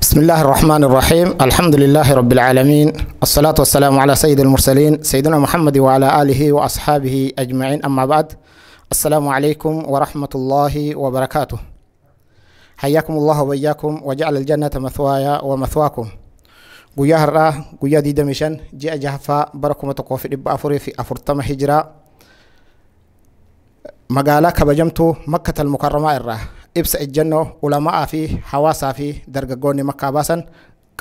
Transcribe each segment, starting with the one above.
بسم الله الرحمن الرحيم الحمد لله رب العالمين الصلاة والسلام على سيد المرسلين سيدنا محمد وعلى آله وأصحابه أجمعين أما بعد السلام عليكم ورحمة الله وبركاته حياكم الله وإياكم وجعل الجنة مثوايا ومثواكم قويا هرا قويا دي دمشن جاء جهفا بركم تقوى في إبا أفري في أفرطم هجرة مقالة كبجمتو مكة المكرمة الراه ibsa ejjennoo ulamaa fi hawaasaa fi dargaggoonni makkaa baasan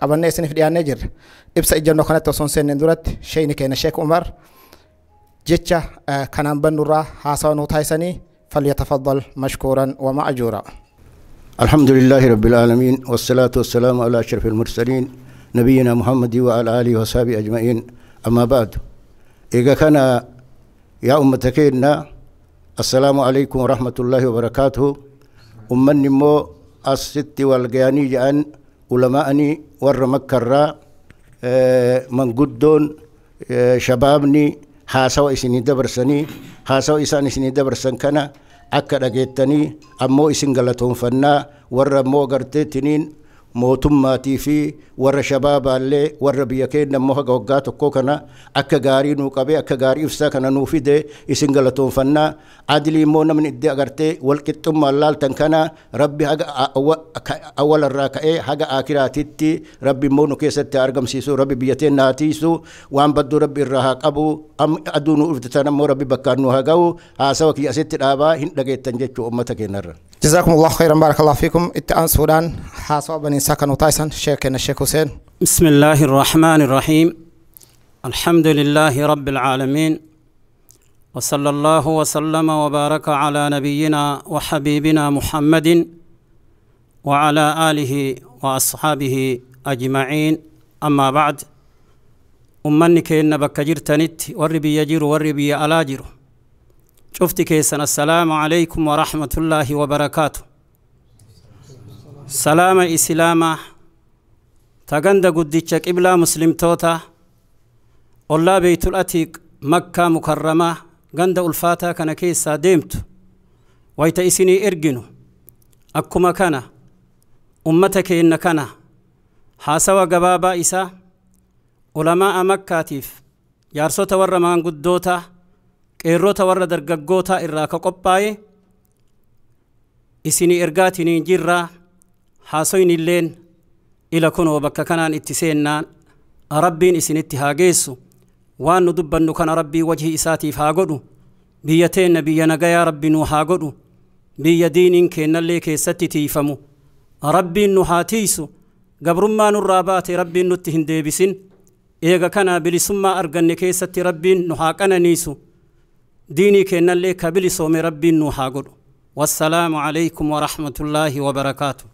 qabannee isiniif dhiyaannee jirra. Ibsa ejjennoo kanatti osoo hin seenneen duratti sheeyni keenya Sheek Umar jecha kanaan bannurraa haasawa nuu taasisanii falyatafaddal mashkuuran wa ma'ajuura. الحمد لله رب العالمين والصلاة والسلام على أشرف المرسلين نبينا محمد وعلى آله وصحبه أجمعين أما بعد إذا كان يا أمتكينا السلام عليكم ورحمة الله وبركاته ummanniimmoo asitti walgayanii jedhan ulamaa'anii warra makkarraa eh, manguddoon eh, shabaabni haasawa isinii dabarsanii haasawa isaan isinii dabarsan kana akka dhageettanii ammoo isin galatoonfannaa warra ammoo garteettiniin mootummaatii fi warra shabaabaallee warra biyya keenya moha waggaa tokkoo kana akka gaarii nuu qabee akka gaarii ibsaa kana nuu fide isin galatoonfannaa adilii immoo namni iddee agartee walqixxummaan laaltan kana rabbi haga awwalarraa ka'ee haga akiraatitti rabbi immoo nu keessatti argamsiisu rabbi biyya teenya haatiisu waan badduu rabbi irraa haa qabu aduu nu dhufte tan ammoo rabbi bakkaan nu haa ga'u haasawa kiyya asitti dhaabaa hin dhageettan jechuu uummata keenyarra. جزاكم الله خيرا بارك الله فيكم اتان سودان حاسوا بني سكن وتايسن شيخنا الشيخ حسين بسم الله الرحمن الرحيم الحمد لله رب العالمين وصلى الله وسلم وبارك على نبينا وحبيبنا محمد وعلى آله وأصحابه أجمعين أما بعد أمني ان بكجرتنت وربي يجير وربي ألاجر cufti keessan assalaamu calaykum waraxmatullaahi wabarakaatu salaama islaamaa taganda guddicha qiblaa muslimtoota ollaa beytul atiiq makkaa mukarramaa ganda ulfaataa kana keessaa deemtu wayta isinii erginu akkuma kana ummata keenna kana haasawa gabaabaa isaa ulamaa'a makkaatiif jaarsota warra maanguddootaa qeerroota warra dargaggootaa irraa ka qophaa'e isinii ergaatiin hin jirraa haasoyin illeen ila kunoo bakka kanaan itti seennaan rabbiin isinitti haa geessu waan nu dubbannu kana rabbii wajhii isaatiif haa godhu biyya teenna biyya nagayaa rabbi nu haa godhu biyya diiniin keennallee keessatti tiifamu rabbiin nu haa tiisu gabrummaa nurraa baate rabbiin nutti hin deebisin eega kanaa bilisummaa arganne keessatti rabbiin nu haa qananiisu ديني كينا اللي كبلي صومي ربي نوحا قدو والسلام عليكم ورحمة الله وبركاته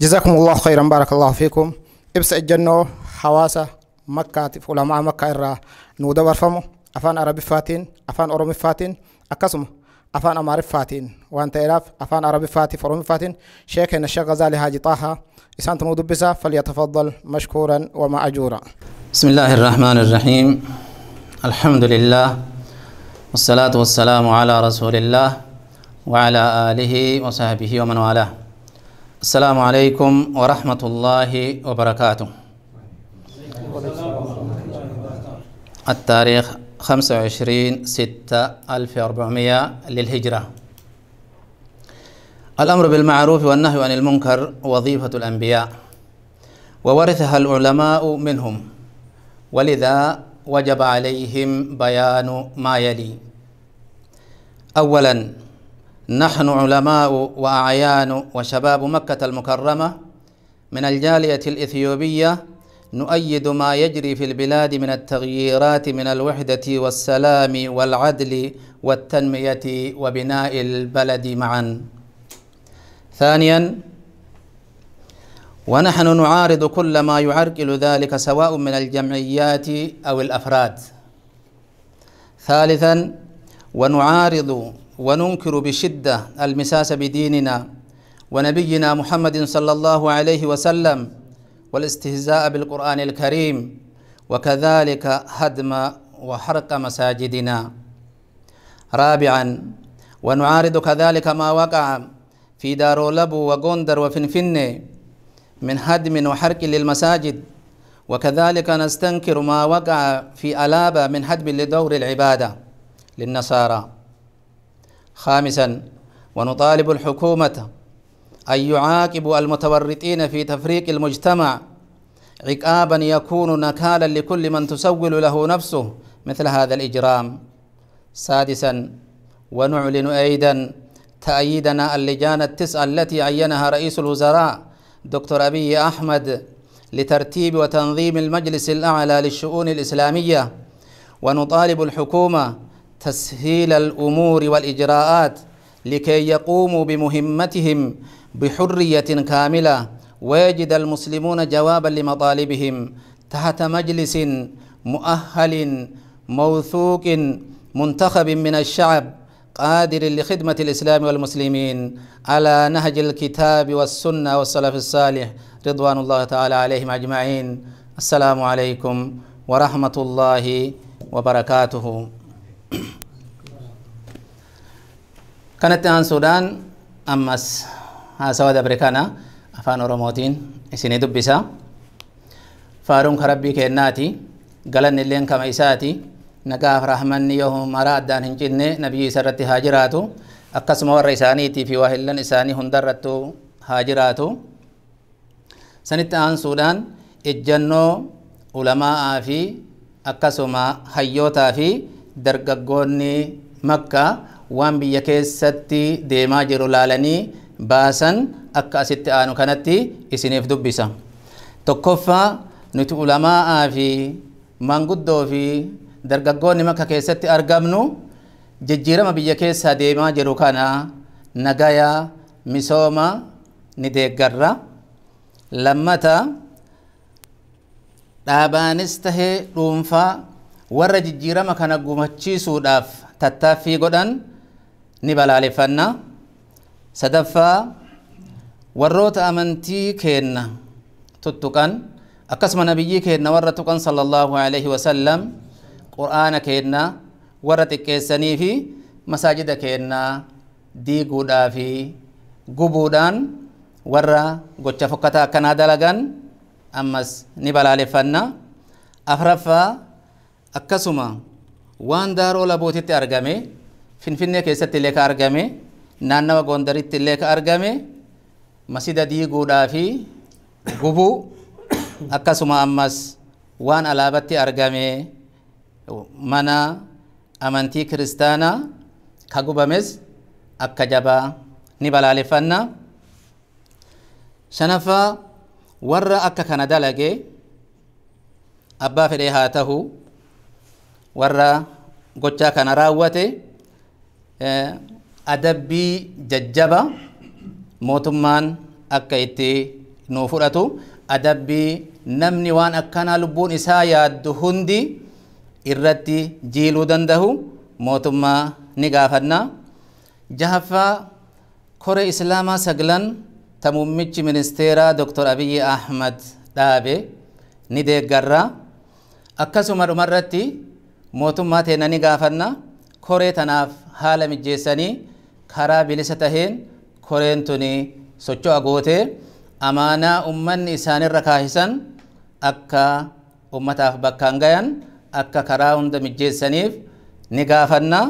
جزاكم الله خيرا بارك الله فيكم ابس الجنة حواسة مكة علماء مكة الرا نودور فمو أفان عربي فاتين أفان أرومي فاتين أكسمو أفان أماري فاتين وأنت إلاف أفان عربي فاتي فرومي فاتين شيخنا الشيخ غزالي هاجي طه إسان بسا فليتفضل مشكورا ومأجورا بسم الله الرحمن الرحيم الحمد لله والصلاة والسلام على رسول الله وعلى آله وصحبه ومن والاه السلام عليكم ورحمة الله وبركاته التاريخ 25 6 1400 للهجرة الأمر بالمعروف والنهي عن المنكر وظيفة الأنبياء وورثها العلماء منهم ولذا وجب عليهم بيان ما يلي أولا نحن علماء وأعيان وشباب مكة المكرمة من الجالية الإثيوبية نؤيد ما يجري في البلاد من التغييرات من الوحدة والسلام والعدل والتنمية وبناء البلد معا ثانيا ونحن نعارض كل ما يعرقل ذلك سواء من الجمعيات أو الأفراد ثالثا ونعارض وننكر بشدة المساس بديننا ونبينا محمد صلى الله عليه وسلم والاستهزاء بالقرآن الكريم وكذلك هدم وحرق مساجدنا رابعا ونعارض كذلك ما وقع في دارولبو وغندر وفنفنه من هدم وحرق للمساجد وكذلك نستنكر ما وقع في ألابة من هدم لدور العبادة للنصارى خامسا ونطالب الحكومة أن يعاقب المتورطين في تفريق المجتمع عقابا يكون نكالا لكل من تسول له نفسه مثل هذا الإجرام سادسا ونعلن أيضا تأييدنا اللجان التسعة التي عينها رئيس الوزراء دكتور أبي أحمد لترتيب وتنظيم المجلس الأعلى للشؤون الإسلامية ونطالب الحكومة تسهيل الأمور والإجراءات لكي يقوموا بمهمتهم بحرية كاملة ويجد المسلمون جوابا لمطالبهم تحت مجلس مؤهل موثوق منتخب من الشعب قادر لخدمة الإسلام والمسلمين على نهج الكتاب والسنة والسلف الصالح رضوان الله تعالى عليهم أجمعين السلام عليكم ورحمة الله وبركاته كانت عن سودان أمس سواد أبريكانا أفان روموتين إسيني دبسا فارون كربي كيناتي غلن اللين كما إساتي nagaaf rahmanni yoo maraa addaan hin cinne nabiyyi isarratti haa jiraatu akkasuma warra isaaniitii fi waahillan isaanii hundarrattuu haa jiraatu sanitti aansuudhaan ejjannoo ulamaa fi akkasuma hayyootaa dargaggoonni makka waan biyya keessatti deemaa jiru laalanii baasan akka asitti aanu kanatti isiniif dubbisa tokkoffaa nuti ulamaa fi manguddoo fi dargaggoonni makka keessatti argamnu jijjiirama biyya keessaa deemaa jiru kana nagaya misooma ni deeggarra lammata dhaabaanis tahee dhuunfaa warra jijjiirama kana gumachiisuudhaaf tattaaffii godhan ni balaaleffanna sadaffaa warroota amantii keenna tuttuqan akkasuma nabiyyii keenna warra tuqan sala allahu wasallam qur'aana kennaa warra xiqqeessanii fi masaajida kennaa diiguudhaa fi gubuudhaan warra gocha fokkataa akkanaa dalagan ammas ni balaaleffanna afraffaa akkasuma waan daaroo labootitti argame finfinnee keessatti illee argame naannawa gondaritti illee argame masida diiguudhaa fi gubuu akkasuma ammas waan alaabatti argame mana amantii kiristaanaa ka gubames akka jabaa ni balaaleffanna shanaffaa warra akka kana dalagee abbaa fedhee haa tahu warra gochaa kana raawwate eh, adabbii jajjaba mootummaan akka itti nuu fudhatu adabbii namni waan akkanaa lubbuun isaa yaaddu hundi irratti jiiluu dandahu mootummaa ni gaafannaa jahaffaa kore islaamaa saglan ta mummichi ministeeraa doktor abiyyi ahmad dhaabe ni deeggarraa akkasuma dhumarratti mootummaa teena ni gaafanna koree tanaaf haala mijjeessanii karaa bilisa taheen koreen tuni socho'a gootee amaanaa ummanni isaanirra kaahisan akka ummataaf bakkaan gayan akka karaa hunda سنيف نقافنا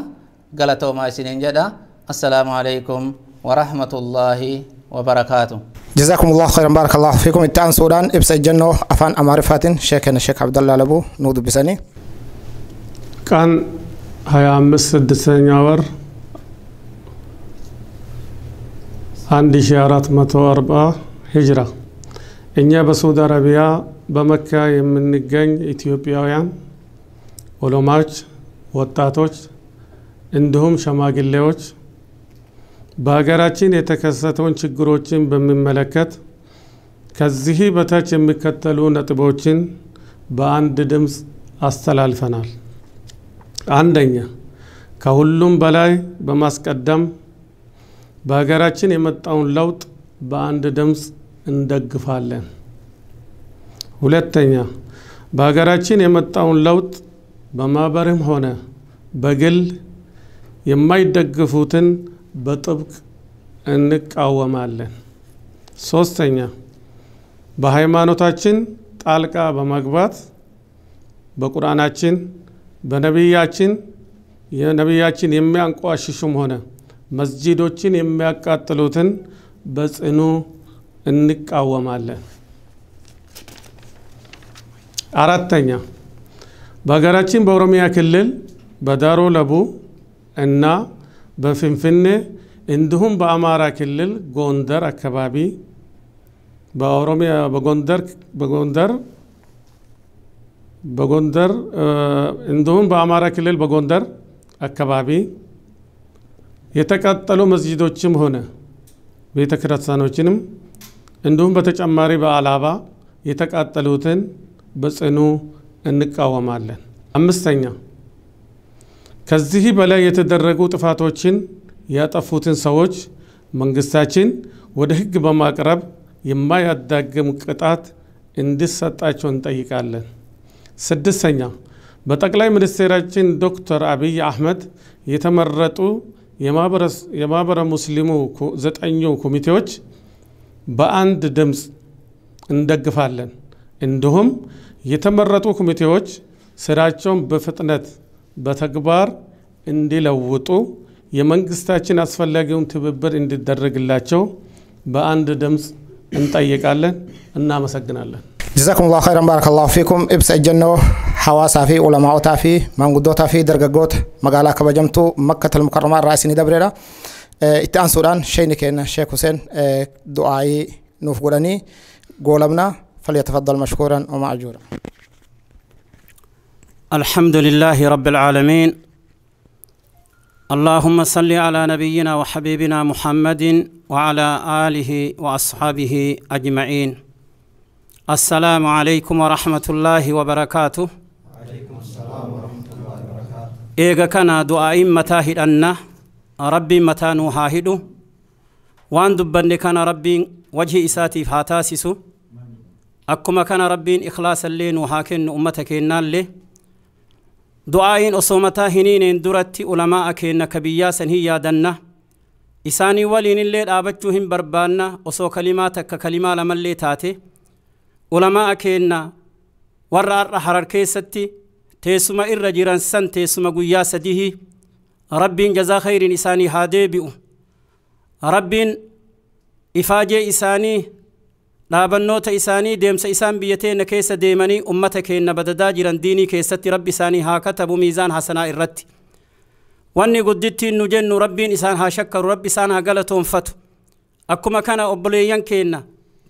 gaafannaa ما isiniin jedha assalaamu alaikum ورحمة الله وبركاته جزاكم الله خيرا بارك الله فيكم التان سودان ابس الجنو أفان أمارفات شيخنا الشيخ عبد الله لبو نود بسني كان هيا أمس سدسين ياور عندي شعارات متو أربعة هجرة إنيا بسود عربية بمكة يمن الجن إثيوبيا يعني ኦሎማዎች፣ ወጣቶች እንዲሁም ሸማግሌዎች በሀገራችን የተከሰተውን ችግሮችን በሚመለከት ከዚህ በታች የሚከተሉ ነጥቦችን በአንድ ድምፅ አስተላልፈናል። አንደኛ፣ ከሁሉም በላይ በማስቀደም በሀገራችን የመጣውን ለውጥ በአንድ ድምፅ እንደግፋለን። ሁለተኛ፣ በሀገራችን የመጣውን ለውጥ በማህበርም ሆነ በግል የማይደግፉትን በጥብቅ እንቃወማለን። ሶስተኛ በሃይማኖታችን ጣልቃ በመግባት በቁርአናችን በነቢያችን የነቢያችን የሚያንቋሽሹም ሆነ መስጂዶችን የሚያቃጥሉትን በጽኑ እንቃወማለን። አራተኛ በሀገራችን በኦሮሚያ ክልል በዳሮ ለቡ እና በፍንፍኔ እንዲሁም በአማራ ክልል ጎንደር አካባቢ በጎንደር በጎንደር በጎንደር እንዲሁም በአማራ ክልል በጎንደር አካባቢ የተቃጠሉ መስጂዶችም ሆነ ቤተ ክርስቲያኖችንም እንዲሁም በተጨማሪ በአላባ የተቃጠሉትን በጽኑ እንቃወማለን። አምስተኛ ከዚህ በላይ የተደረጉ ጥፋቶችን ያጠፉትን ሰዎች መንግስታችን ወደ ህግ በማቅረብ የማያዳግም ቅጣት እንዲሰጣቸው እንጠይቃለን። ስድስተኛ በጠቅላይ ሚኒስቴራችን ዶክተር አብይ አህመድ የተመረጡ የማህበረ ሙስሊሙ ዘጠኙ ኮሚቴዎች በአንድ ድምፅ እንደግፋለን። እንዲሁም የተመረጡ ኮሚቴዎች ስራቸውን በፍጥነት በተግባር እንዲለውጡ የመንግስታችን አስፈላጊውን ትብብር እንዲደረግላቸው በአንድ ድምፅ እንጠይቃለን። እናመሰግናለን። ጀዛኩም ላሁ ኸይረን ባረከላሁ ፊኩም እብስ እጀኖ ሐዋሳ ፊ ዑለማኦታ ፊ መንጉዶታ ፊ ደርገጎት መጋላ ከበጀምቱ መከተል ሙከረማ ራእሲን ደብሬራ እቲ አንሱዳን ሸይኒ ኬነ ሼክ ሁሴን ዱዓይ ኑፍ ጉደኒ ጎለምና فليتفضل مشكورا ومأجورا الحمد لله رب العالمين اللهم صل على نبينا وحبيبنا محمد وعلى آله وأصحابه أجمعين السلام عليكم ورحمة الله وبركاته وعليكم السلام ورحمة الله وبركاته إيغا كان دعاء متاهد أن ربي متانو هاهدو وان دبني كان ربي وجه إساتي فاتاسسو akkuma kana rabbiin ikhlaasallee nuu haa kennu ummata keennaallee du'aa'iin osoo mataa hiniineen duratti ulamaa'a keenna ka biyyaa san hin yaadanna isaanii waliinillee dhaabachuu hin barbaanna osoo kalimaa takka kalimaa lamallee taate ulamaa'a keenna warra har'a harar keessatti teessuma irra jiran san teessuma guyyaa sadihi rabbiin jazaa khayriin isaanii haa deebi'u rabbiin ifaajee isaanii dhaabannoota isaanii deemsa isaan biyya teenya keessa deemanii ummata keenya badadaa jiran diinii keessatti rabbi isaanii haa katabu miizaan hasanaa irratti wanni guddittiin nu jennu rabbiin isaan haa shakkaru rabbi isaan haa galatoonfatu akkuma kana obboleeyyan keenya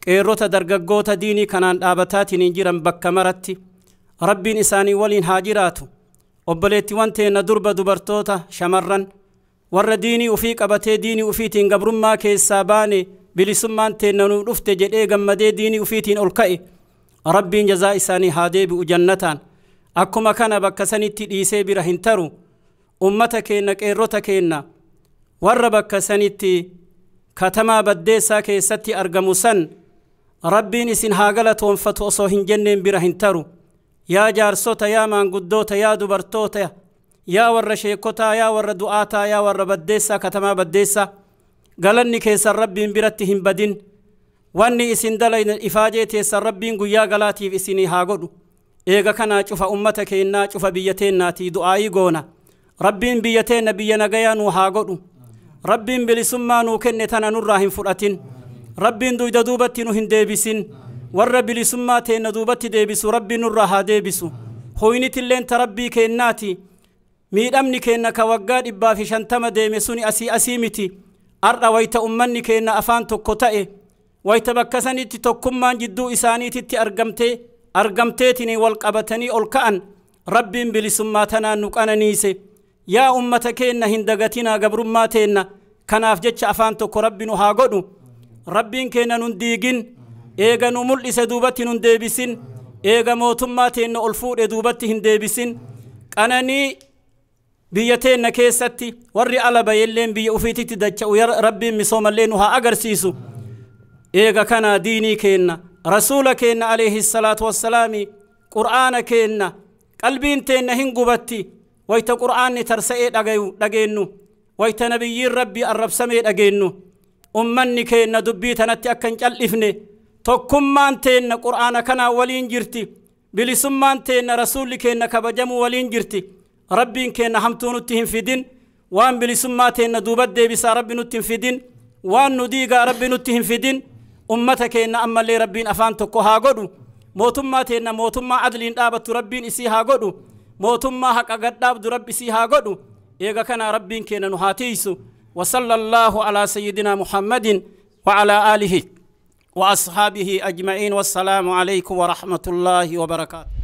qeerrota dargaggoota diinii kanaan dhaabataatiin jiran bakka maratti rabbiin isaanii waliin haa jiraatu obboleettiwwan teenya durba dubartoota shamarran warra diinii ufii qabatee diinii ufiitiin gabrummaa keessaa baane bilisummaan teennanuu dhufte jedhee gammadee diinii ufiitiin ol ka'e rabbiin jazaa isaanii haa deebi'u jannataan akkuma kana bakka sanitti dhiisee bira hin taru ummata keenna qeerrota keenna warra bakka sanitti katamaa baddeessaa keessatti argamu san rabbiin isin haa galatoonfatu osoo hin jenneen bira hin taru yaa jaarsota yaa maanguddoota yaa dubartoota yaa warra sheekotaa yaa warra du'aataa yaa warra baddeessaa katamaa baddeessaa galanni keessan rabbiin biratti hin badin wanni isin dalayna ifaajee teessan rabbiin guyyaa galaatiif isinii haa godhu eega kanaa cufa ummata keennaa cufa biyya teennaatii du'aayii goona rabbiin biyya teenna biyya nagayaa nuu haa godhu rabbiin bilisummaa nuu kenne tana nurraa hin fudhatin rabbiin duyda duubatti nu hin deebisin warra bilisummaa teenna duubatti deebisu rabbi nurraa haa deebisu hoynitilleen ta rabbii keennaati miidhamni keenna ka waggaa dhibbaaf shantama deeme suni asii asii miti arra wayta ummanni keenna afaan tokko ta'e wayta bakka sanitti tokkummaan jidduu isaaniititti argamtee argamteetiin wal qabatanii ol ka'an rabbiin bilisummaa tanaan nu qananiise yaa ummata keenna hin dagatinaa gabrummaa teenna kanaaf jecha afaan tokko rabbi nu haa godhu rabbiin keenna nun diigin eega nu mul'ise duubatti nun deebisin eega mootummaa teenna ol fuudhe duubatti hin deebisin qananii biyya teenna keessatti warri alaba bayeelleen biyya ufiititti dacha'u rabbiin misoomallee nu haa agarsiisu eega kanaa diinii keenna rasuula keenna alayhi wassalaami qur'aana keenna qalbiin teenna hin gubatti wayta qur'aanni tarsa'ee dhageennu wayta nabiyyiin rabbii arrabsamee dhageennu ummanni keenna dubbii tanatti akka hin cal'ifne tokkummaan teenna qur'aana kanaa waliin jirti bilisummaan teenna rasuulli keenna kabajamuu waliin jirti ربين كينا حمتون في دين وان بلسماتين دوبت ديبسا ربي في دين وان نديقا ربي في دين أمتك إن أما اللي ربين أفان تكو هاقودو موتماتين موتما عدلين دابت ربين إسي هاقودو موتما حق أقد دابد رب إسي قدو إيغا كان ربين كينا نهاتيسو وصلى الله على سيدنا محمد وعلى آله وأصحابه أجمعين والسلام عليكم ورحمة الله وبركاته